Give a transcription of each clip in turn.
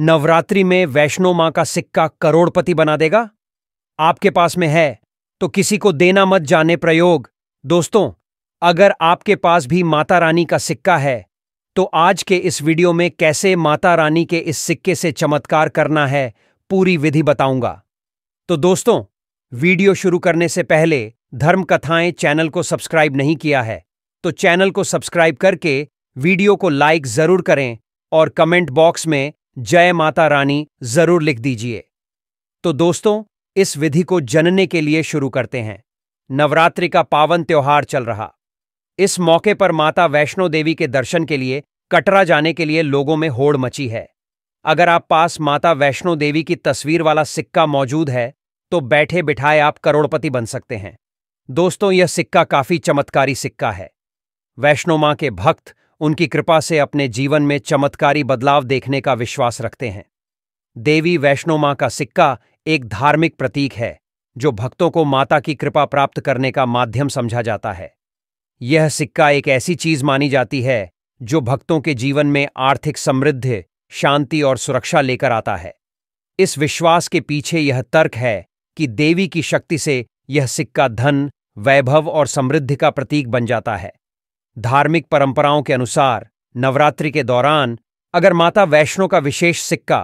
नवरात्रि में वैष्णो मां का सिक्का करोड़पति बना देगा आपके पास में है तो किसी को देना मत जाने प्रयोग दोस्तों अगर आपके पास भी माता रानी का सिक्का है तो आज के इस वीडियो में कैसे माता रानी के इस सिक्के से चमत्कार करना है पूरी विधि बताऊंगा तो दोस्तों वीडियो शुरू करने से पहले धर्म कथाएं चैनल को सब्सक्राइब नहीं किया है तो चैनल को सब्सक्राइब करके वीडियो को लाइक जरूर करें और कमेंट बॉक्स में जय माता रानी जरूर लिख दीजिए तो दोस्तों इस विधि को जनने के लिए शुरू करते हैं नवरात्रि का पावन त्योहार चल रहा इस मौके पर माता वैष्णो देवी के दर्शन के लिए कटरा जाने के लिए लोगों में होड़ मची है अगर आप पास माता वैष्णो देवी की तस्वीर वाला सिक्का मौजूद है तो बैठे बिठाए आप करोड़पति बन सकते हैं दोस्तों यह सिक्का काफी चमत्कारी सिक्का है वैष्णो मां के भक्त उनकी कृपा से अपने जीवन में चमत्कारी बदलाव देखने का विश्वास रखते हैं देवी वैष्णो माँ का सिक्का एक धार्मिक प्रतीक है जो भक्तों को माता की कृपा प्राप्त करने का माध्यम समझा जाता है यह सिक्का एक ऐसी चीज मानी जाती है जो भक्तों के जीवन में आर्थिक समृद्धि शांति और सुरक्षा लेकर आता है इस विश्वास के पीछे यह तर्क है कि देवी की शक्ति से यह सिक्का धन वैभव और समृद्धि का प्रतीक बन जाता है धार्मिक परंपराओं के अनुसार नवरात्रि के दौरान अगर माता वैष्णो का विशेष सिक्का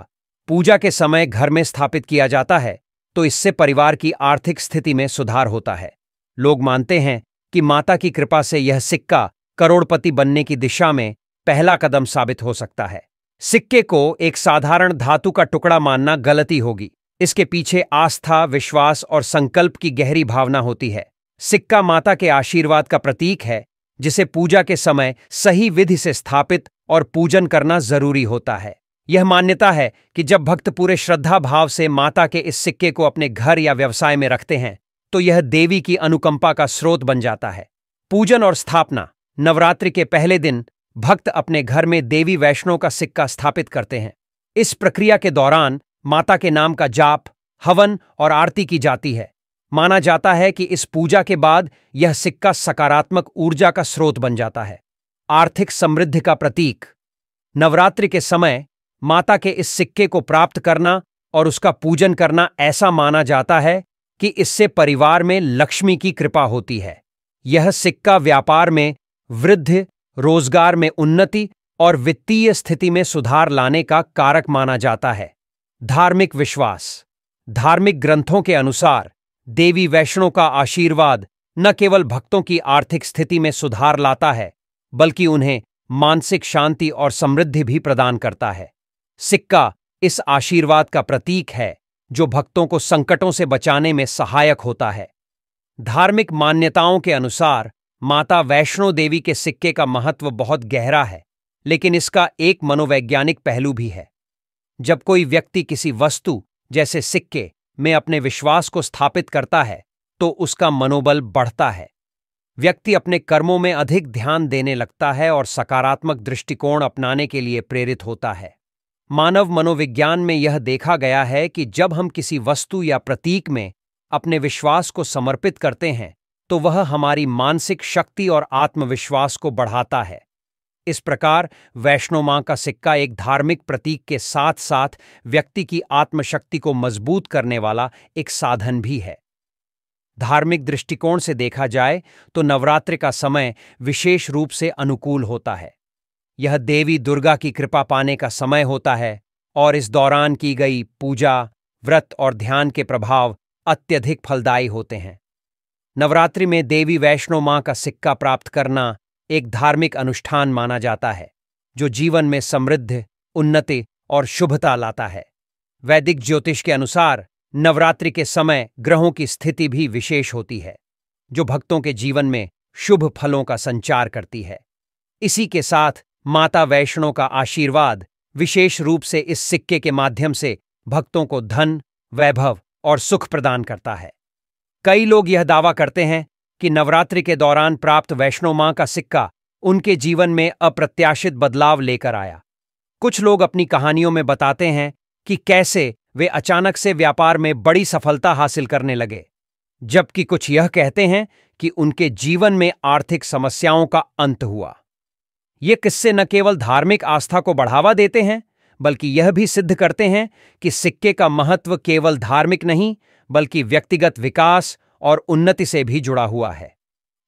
पूजा के समय घर में स्थापित किया जाता है तो इससे परिवार की आर्थिक स्थिति में सुधार होता है लोग मानते हैं कि माता की कृपा से यह सिक्का करोड़पति बनने की दिशा में पहला कदम साबित हो सकता है सिक्के को एक साधारण धातु का टुकड़ा मानना गलती होगी इसके पीछे आस्था विश्वास और संकल्प की गहरी भावना होती है सिक्का माता के आशीर्वाद का प्रतीक है जिसे पूजा के समय सही विधि से स्थापित और पूजन करना जरूरी होता है यह मान्यता है कि जब भक्त पूरे श्रद्धा भाव से माता के इस सिक्के को अपने घर या व्यवसाय में रखते हैं तो यह देवी की अनुकंपा का स्रोत बन जाता है पूजन और स्थापना नवरात्रि के पहले दिन भक्त अपने घर में देवी वैष्णव का सिक्का स्थापित करते हैं इस प्रक्रिया के दौरान माता के नाम का जाप हवन और आरती की जाती है माना जाता है कि इस पूजा के बाद यह सिक्का सकारात्मक ऊर्जा का स्रोत बन जाता है आर्थिक समृद्धि का प्रतीक नवरात्रि के समय माता के इस सिक्के को प्राप्त करना और उसका पूजन करना ऐसा माना जाता है कि इससे परिवार में लक्ष्मी की कृपा होती है यह सिक्का व्यापार में वृद्धि रोजगार में उन्नति और वित्तीय स्थिति में सुधार लाने का कारक माना जाता है धार्मिक विश्वास धार्मिक ग्रंथों के अनुसार देवी वैष्णो का आशीर्वाद न केवल भक्तों की आर्थिक स्थिति में सुधार लाता है बल्कि उन्हें मानसिक शांति और समृद्धि भी प्रदान करता है सिक्का इस आशीर्वाद का प्रतीक है जो भक्तों को संकटों से बचाने में सहायक होता है धार्मिक मान्यताओं के अनुसार माता वैष्णो देवी के सिक्के का महत्व बहुत गहरा है लेकिन इसका एक मनोवैज्ञानिक पहलू भी है जब कोई व्यक्ति किसी वस्तु जैसे सिक्के में अपने विश्वास को स्थापित करता है तो उसका मनोबल बढ़ता है व्यक्ति अपने कर्मों में अधिक ध्यान देने लगता है और सकारात्मक दृष्टिकोण अपनाने के लिए प्रेरित होता है मानव मनोविज्ञान में यह देखा गया है कि जब हम किसी वस्तु या प्रतीक में अपने विश्वास को समर्पित करते हैं तो वह हमारी मानसिक शक्ति और आत्मविश्वास को बढ़ाता है इस प्रकार वैष्णो मां का सिक्का एक धार्मिक प्रतीक के साथ साथ व्यक्ति की आत्मशक्ति को मजबूत करने वाला एक साधन भी है धार्मिक दृष्टिकोण से देखा जाए तो नवरात्र का समय विशेष रूप से अनुकूल होता है यह देवी दुर्गा की कृपा पाने का समय होता है और इस दौरान की गई पूजा व्रत और ध्यान के प्रभाव अत्यधिक फलदायी होते हैं नवरात्रि में देवी वैष्णो मां का सिक्का प्राप्त करना एक धार्मिक अनुष्ठान माना जाता है जो जीवन में समृद्ध उन्नति और शुभता लाता है वैदिक ज्योतिष के अनुसार नवरात्रि के समय ग्रहों की स्थिति भी विशेष होती है जो भक्तों के जीवन में शुभ फलों का संचार करती है इसी के साथ माता वैष्णो का आशीर्वाद विशेष रूप से इस सिक्के के माध्यम से भक्तों को धन वैभव और सुख प्रदान करता है कई लोग यह दावा करते हैं कि नवरात्रि के दौरान प्राप्त वैष्णो मां का सिक्का उनके जीवन में अप्रत्याशित बदलाव लेकर आया कुछ लोग अपनी कहानियों में बताते हैं कि कैसे वे अचानक से व्यापार में बड़ी सफलता हासिल करने लगे जबकि कुछ यह कहते हैं कि उनके जीवन में आर्थिक समस्याओं का अंत हुआ ये किस्से न केवल धार्मिक आस्था को बढ़ावा देते हैं बल्कि यह भी सिद्ध करते हैं कि सिक्के का महत्व केवल धार्मिक नहीं बल्कि व्यक्तिगत विकास और उन्नति से भी जुड़ा हुआ है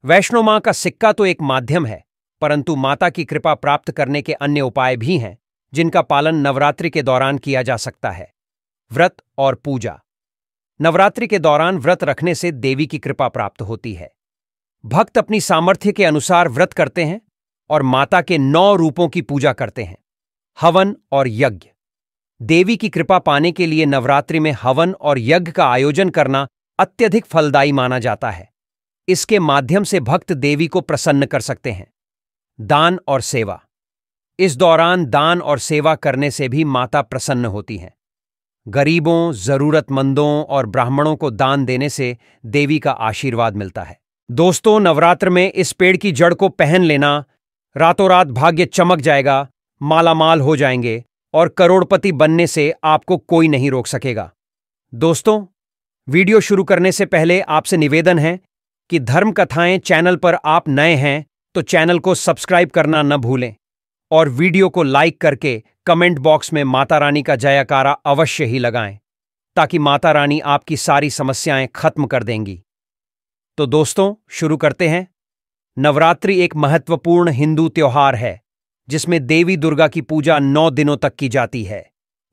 वैष्णो मां का सिक्का तो एक माध्यम है परंतु माता की कृपा प्राप्त करने के अन्य उपाय भी हैं जिनका पालन नवरात्रि के दौरान किया जा सकता है व्रत और पूजा नवरात्रि के दौरान व्रत रखने से देवी की कृपा प्राप्त होती है भक्त अपनी सामर्थ्य के अनुसार व्रत करते हैं और माता के नौ रूपों की पूजा करते हैं हवन और यज्ञ देवी की कृपा पाने के लिए नवरात्रि में हवन और यज्ञ का आयोजन करना अत्यधिक फलदायी माना जाता है इसके माध्यम से भक्त देवी को प्रसन्न कर सकते हैं दान और सेवा इस दौरान दान और सेवा करने से भी माता प्रसन्न होती हैं गरीबों जरूरतमंदों और ब्राह्मणों को दान देने से देवी का आशीर्वाद मिलता है दोस्तों नवरात्र में इस पेड़ की जड़ को पहन लेना रातों रात भाग्य चमक जाएगा मालामाल हो जाएंगे और करोड़पति बनने से आपको कोई नहीं रोक सकेगा दोस्तों वीडियो शुरू करने से पहले आपसे निवेदन है कि धर्म कथाएं चैनल पर आप नए हैं तो चैनल को सब्सक्राइब करना न भूलें और वीडियो को लाइक करके कमेंट बॉक्स में माता रानी का जयकारा अवश्य ही लगाएं ताकि माता रानी आपकी सारी समस्याएं खत्म कर देंगी तो दोस्तों शुरू करते हैं नवरात्रि एक महत्वपूर्ण हिंदू त्यौहार है जिसमें देवी दुर्गा की पूजा नौ दिनों तक की जाती है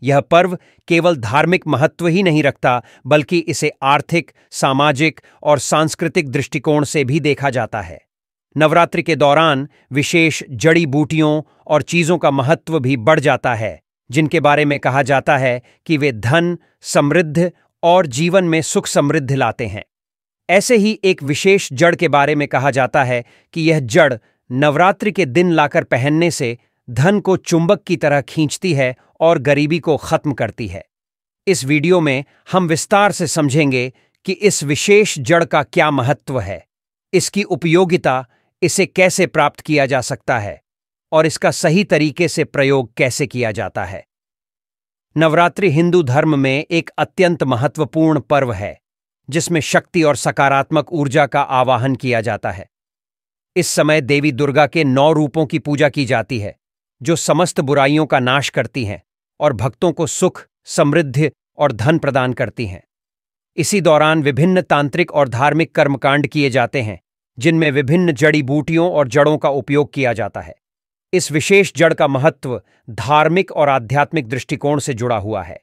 यह पर्व केवल धार्मिक महत्व ही नहीं रखता बल्कि इसे आर्थिक सामाजिक और सांस्कृतिक दृष्टिकोण से भी देखा जाता है नवरात्रि के दौरान विशेष जड़ी बूटियों और चीज़ों का महत्व भी बढ़ जाता है जिनके बारे में कहा जाता है कि वे धन समृद्ध और जीवन में सुख समृद्ध लाते हैं ऐसे ही एक विशेष जड़ के बारे में कहा जाता है कि यह जड़ नवरात्रि के दिन लाकर पहनने से धन को चुंबक की तरह खींचती है और गरीबी को खत्म करती है इस वीडियो में हम विस्तार से समझेंगे कि इस विशेष जड़ का क्या महत्व है इसकी उपयोगिता इसे कैसे प्राप्त किया जा सकता है और इसका सही तरीके से प्रयोग कैसे किया जाता है नवरात्रि हिंदू धर्म में एक अत्यंत महत्वपूर्ण पर्व है जिसमें शक्ति और सकारात्मक ऊर्जा का आवाहन किया जाता है इस समय देवी दुर्गा के नौ रूपों की पूजा की जाती है जो समस्त बुराइयों का नाश करती हैं और भक्तों को सुख समृद्धि और धन प्रदान करती हैं इसी दौरान विभिन्न तांत्रिक और धार्मिक कर्मकांड किए जाते हैं जिनमें विभिन्न जड़ी बूटियों और जड़ों का उपयोग किया जाता है इस विशेष जड़ का महत्व धार्मिक और आध्यात्मिक दृष्टिकोण से जुड़ा हुआ है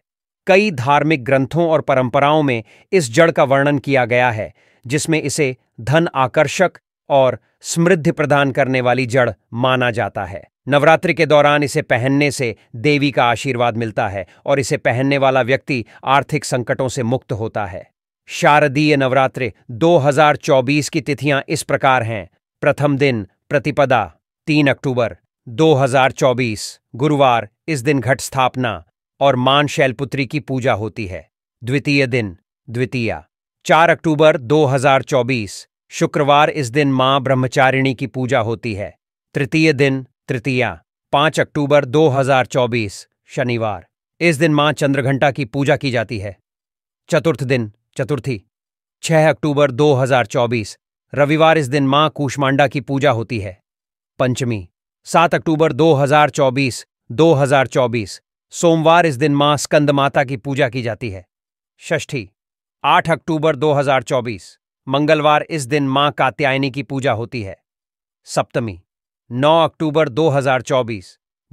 कई धार्मिक ग्रंथों और परंपराओं में इस जड़ का वर्णन किया गया है जिसमें इसे धन आकर्षक और समृद्धि प्रदान करने वाली जड़ माना जाता है नवरात्रि के दौरान इसे पहनने से देवी का आशीर्वाद मिलता है और इसे पहनने वाला व्यक्ति आर्थिक संकटों से मुक्त होता है शारदीय नवरात्रि 2024 की तिथियां इस प्रकार हैं प्रथम दिन प्रतिपदा 3 अक्टूबर 2024 गुरुवार इस दिन घट स्थापना और मान शैलपुत्री की पूजा होती है द्वितीय दिन द्वितीय 4 अक्टूबर 2024 शुक्रवार इस दिन मां ब्रह्मचारिणी की पूजा होती है तृतीय दिन तृतीया पांच अक्टूबर 2024 शनिवार इस दिन मां चंद्रघंटा की पूजा की जाती है चतुर्थ दिन चतुर्थी 6 अक्टूबर 2024 रविवार इस दिन मां कूष्मांडा की पूजा होती है पंचमी 7 अक्टूबर 2024 2024 सोमवार इस दिन मां स्कंद माता की पूजा की जाती है षष्ठी 8 अक्टूबर 2024 मंगलवार इस दिन मां कात्यायनी की पूजा होती है सप्तमी 9 अक्टूबर 2024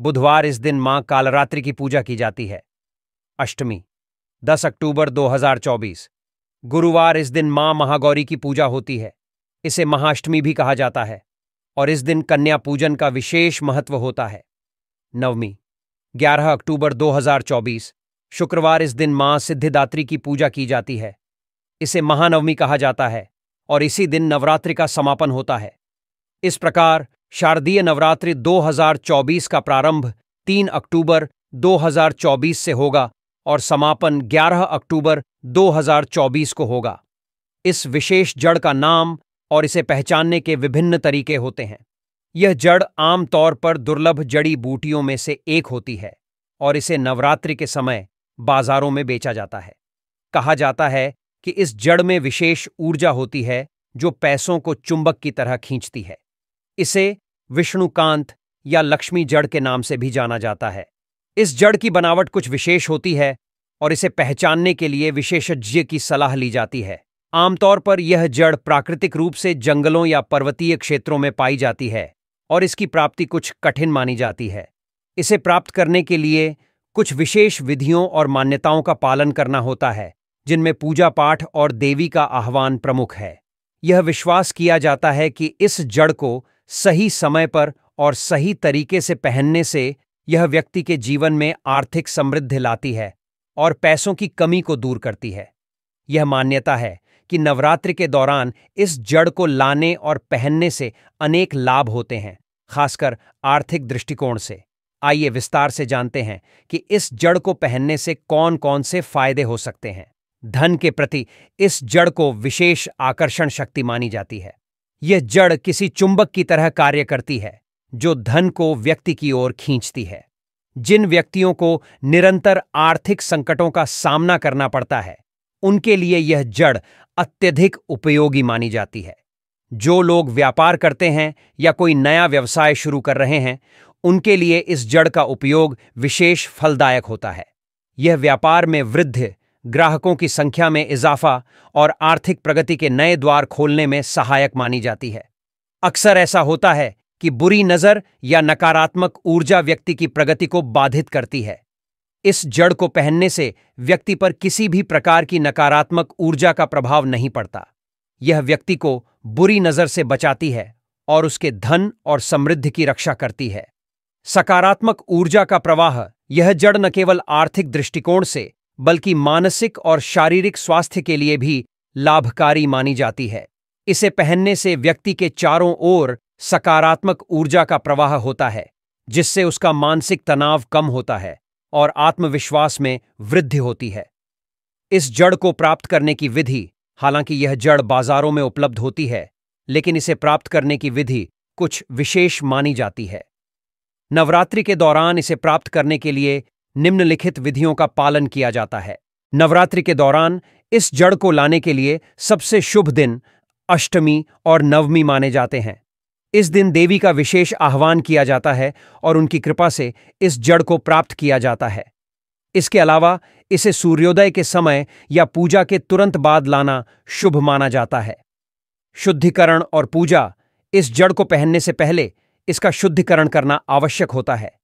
बुधवार इस दिन मां कालरात्रि की पूजा की जाती है अष्टमी 10 अक्टूबर 2024 गुरुवार इस दिन मां महागौरी की पूजा होती है इसे महाअष्टमी भी कहा जाता है और इस दिन कन्या पूजन का विशेष महत्व होता है नवमी 11 अक्टूबर 2024 शुक्रवार इस दिन मां सिद्धिदात्री की पूजा की जाती है इसे महानवमी कहा जाता है और इसी दिन नवरात्रि का समापन होता है इस प्रकार शारदीय नवरात्रि 2024 का प्रारंभ 3 अक्टूबर 2024 से होगा और समापन 11 अक्टूबर 2024 को होगा इस विशेष जड़ का नाम और इसे पहचानने के विभिन्न तरीके होते हैं यह जड़ आमतौर पर दुर्लभ जड़ी बूटियों में से एक होती है और इसे नवरात्रि के समय बाजारों में बेचा जाता है कहा जाता है कि इस जड़ में विशेष ऊर्जा होती है जो पैसों को चुंबक की तरह खींचती है इसे विष्णुकांत या लक्ष्मी जड़ के नाम से भी जाना जाता है इस जड़ की बनावट कुछ विशेष होती है और इसे पहचानने के लिए विशेषज्ञ की सलाह ली जाती है आमतौर पर यह जड़ प्राकृतिक रूप से जंगलों या पर्वतीय क्षेत्रों में पाई जाती है और इसकी प्राप्ति कुछ कठिन मानी जाती है इसे प्राप्त करने के लिए कुछ विशेष विधियों और मान्यताओं का पालन करना होता है जिनमें पूजा पाठ और देवी का आह्वान प्रमुख है यह विश्वास किया जाता है कि इस जड़ को सही समय पर और सही तरीके से पहनने से यह व्यक्ति के जीवन में आर्थिक समृद्धि लाती है और पैसों की कमी को दूर करती है यह मान्यता है कि नवरात्रि के दौरान इस जड़ को लाने और पहनने से अनेक लाभ होते हैं खासकर आर्थिक दृष्टिकोण से आइए विस्तार से जानते हैं कि इस जड़ को पहनने से कौन कौन से फायदे हो सकते हैं धन के प्रति इस जड़ को विशेष आकर्षण शक्ति मानी जाती है यह जड़ किसी चुंबक की तरह कार्य करती है जो धन को व्यक्ति की ओर खींचती है जिन व्यक्तियों को निरंतर आर्थिक संकटों का सामना करना पड़ता है उनके लिए यह जड़ अत्यधिक उपयोगी मानी जाती है जो लोग व्यापार करते हैं या कोई नया व्यवसाय शुरू कर रहे हैं उनके लिए इस जड़ का उपयोग विशेष फलदायक होता है यह व्यापार में वृद्धि ग्राहकों की संख्या में इजाफा और आर्थिक प्रगति के नए द्वार खोलने में सहायक मानी जाती है अक्सर ऐसा होता है कि बुरी नज़र या नकारात्मक ऊर्जा व्यक्ति की प्रगति को बाधित करती है इस जड़ को पहनने से व्यक्ति पर किसी भी प्रकार की नकारात्मक ऊर्जा का प्रभाव नहीं पड़ता यह व्यक्ति को बुरी नज़र से बचाती है और उसके धन और समृद्धि की रक्षा करती है सकारात्मक ऊर्जा का प्रवाह यह जड़ न केवल आर्थिक दृष्टिकोण से बल्कि मानसिक और शारीरिक स्वास्थ्य के लिए भी लाभकारी मानी जाती है इसे पहनने से व्यक्ति के चारों ओर सकारात्मक ऊर्जा का प्रवाह होता है जिससे उसका मानसिक तनाव कम होता है और आत्मविश्वास में वृद्धि होती है इस जड़ को प्राप्त करने की विधि हालांकि यह जड़ बाजारों में उपलब्ध होती है लेकिन इसे प्राप्त करने की विधि कुछ विशेष मानी जाती है नवरात्रि के दौरान इसे प्राप्त करने के लिए निम्नलिखित विधियों का पालन किया जाता है नवरात्रि के दौरान इस जड़ को लाने के लिए सबसे शुभ दिन अष्टमी और नवमी माने जाते हैं इस दिन देवी का विशेष आह्वान किया जाता है और उनकी कृपा से इस जड़ को प्राप्त किया जाता है इसके अलावा इसे सूर्योदय के समय या पूजा के तुरंत बाद लाना शुभ माना जाता है शुद्धिकरण और पूजा इस जड़ को पहनने से पहले इसका शुद्धिकरण करना आवश्यक होता है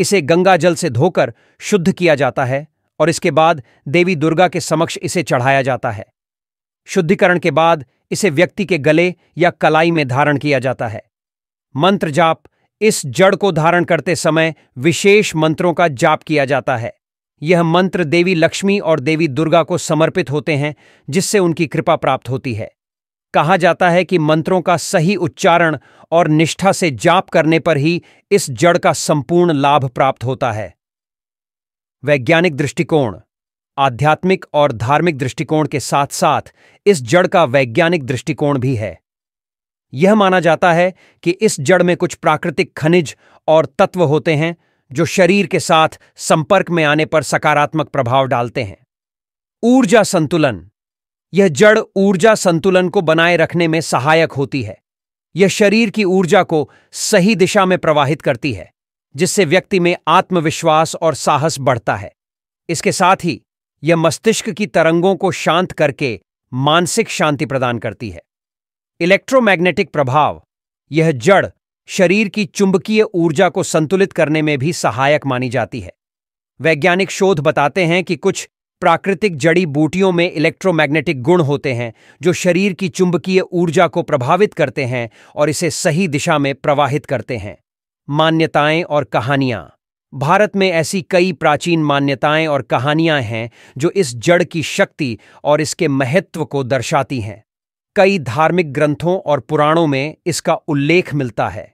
इसे गंगा जल से धोकर शुद्ध किया जाता है और इसके बाद देवी दुर्गा के समक्ष इसे चढ़ाया जाता है शुद्धिकरण के बाद इसे व्यक्ति के गले या कलाई में धारण किया जाता है मंत्र जाप इस जड़ को धारण करते समय विशेष मंत्रों का जाप किया जाता है यह मंत्र देवी लक्ष्मी और देवी दुर्गा को समर्पित होते हैं जिससे उनकी कृपा प्राप्त होती है कहा जाता है कि मंत्रों का सही उच्चारण और निष्ठा से जाप करने पर ही इस जड़ का संपूर्ण लाभ प्राप्त होता है वैज्ञानिक दृष्टिकोण आध्यात्मिक और धार्मिक दृष्टिकोण के साथ साथ इस जड़ का वैज्ञानिक दृष्टिकोण भी है यह माना जाता है कि इस जड़ में कुछ प्राकृतिक खनिज और तत्व होते हैं जो शरीर के साथ संपर्क में आने पर सकारात्मक प्रभाव डालते हैं ऊर्जा संतुलन यह जड़ ऊर्जा संतुलन को बनाए रखने में सहायक होती है यह शरीर की ऊर्जा को सही दिशा में प्रवाहित करती है जिससे व्यक्ति में आत्मविश्वास और साहस बढ़ता है इसके साथ ही यह मस्तिष्क की तरंगों को शांत करके मानसिक शांति प्रदान करती है इलेक्ट्रोमैग्नेटिक प्रभाव यह जड़ शरीर की चुंबकीय ऊर्जा को संतुलित करने में भी सहायक मानी जाती है वैज्ञानिक शोध बताते हैं कि कुछ प्राकृतिक जड़ी बूटियों में इलेक्ट्रोमैग्नेटिक गुण होते हैं जो शरीर की चुंबकीय ऊर्जा को प्रभावित करते हैं और इसे सही दिशा में प्रवाहित करते हैं मान्यताएं और कहानियां भारत में ऐसी कई प्राचीन मान्यताएं और कहानियां हैं जो इस जड़ की शक्ति और इसके महत्व को दर्शाती हैं कई धार्मिक ग्रंथों और पुराणों में इसका उल्लेख मिलता है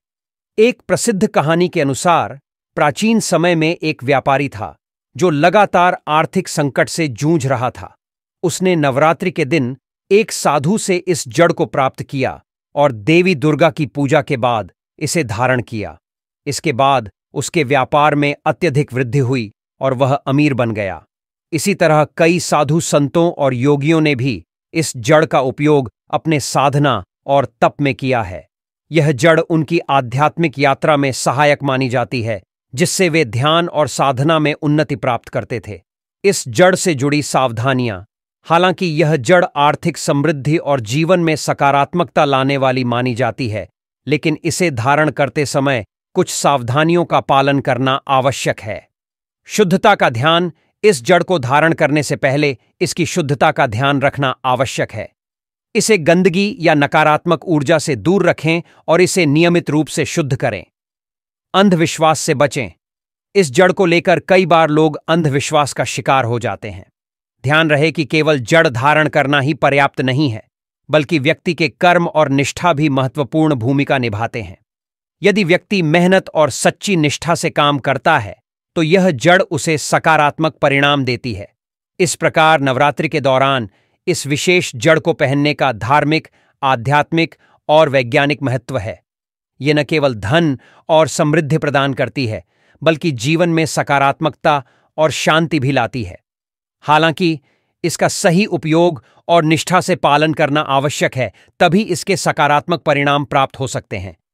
एक प्रसिद्ध कहानी के अनुसार प्राचीन समय में एक व्यापारी था जो लगातार आर्थिक संकट से जूझ रहा था उसने नवरात्रि के दिन एक साधु से इस जड़ को प्राप्त किया और देवी दुर्गा की पूजा के बाद इसे धारण किया इसके बाद उसके व्यापार में अत्यधिक वृद्धि हुई और वह अमीर बन गया इसी तरह कई साधु संतों और योगियों ने भी इस जड़ का उपयोग अपने साधना और तप में किया है यह जड़ उनकी आध्यात्मिक यात्रा में सहायक मानी जाती है जिससे वे ध्यान और साधना में उन्नति प्राप्त करते थे इस जड़ से जुड़ी सावधानियां हालांकि यह जड़ आर्थिक समृद्धि और जीवन में सकारात्मकता लाने वाली मानी जाती है लेकिन इसे धारण करते समय कुछ सावधानियों का पालन करना आवश्यक है शुद्धता का ध्यान इस जड़ को धारण करने से पहले इसकी शुद्धता का ध्यान रखना आवश्यक है इसे गंदगी या नकारात्मक ऊर्जा से दूर रखें और इसे नियमित रूप से शुद्ध करें अंधविश्वास से बचें इस जड़ को लेकर कई बार लोग अंधविश्वास का शिकार हो जाते हैं ध्यान रहे कि केवल जड़ धारण करना ही पर्याप्त नहीं है बल्कि व्यक्ति के कर्म और निष्ठा भी महत्वपूर्ण भूमिका निभाते हैं यदि व्यक्ति मेहनत और सच्ची निष्ठा से काम करता है तो यह जड़ उसे सकारात्मक परिणाम देती है इस प्रकार नवरात्रि के दौरान इस विशेष जड़ को पहनने का धार्मिक आध्यात्मिक और वैज्ञानिक महत्व है ये न केवल धन और समृद्धि प्रदान करती है बल्कि जीवन में सकारात्मकता और शांति भी लाती है हालांकि इसका सही उपयोग और निष्ठा से पालन करना आवश्यक है तभी इसके सकारात्मक परिणाम प्राप्त हो सकते हैं